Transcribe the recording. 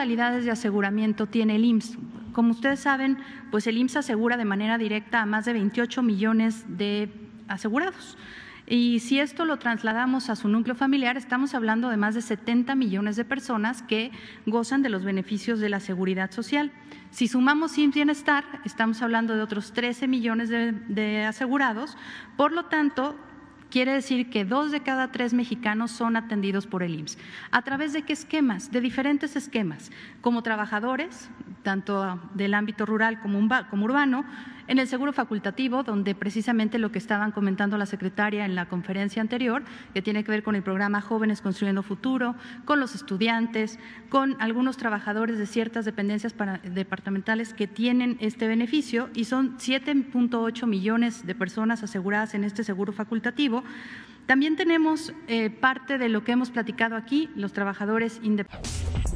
modalidades de aseguramiento tiene el IMSS? Como ustedes saben, pues el IMSS asegura de manera directa a más de 28 millones de asegurados. Y si esto lo trasladamos a su núcleo familiar, estamos hablando de más de 70 millones de personas que gozan de los beneficios de la seguridad social. Si sumamos sin bienestar, estamos hablando de otros 13 millones de, de asegurados. Por lo tanto, Quiere decir que dos de cada tres mexicanos son atendidos por el IMSS. ¿A través de qué esquemas? De diferentes esquemas, como trabajadores, tanto del ámbito rural como, urbano, en el seguro facultativo, donde precisamente lo que estaban comentando la secretaria en la conferencia anterior, que tiene que ver con el programa Jóvenes Construyendo Futuro, con los estudiantes, con algunos trabajadores de ciertas dependencias departamentales que tienen este beneficio y son 7.8 millones de personas aseguradas en este seguro facultativo. También tenemos eh, parte de lo que hemos platicado aquí, los trabajadores independientes.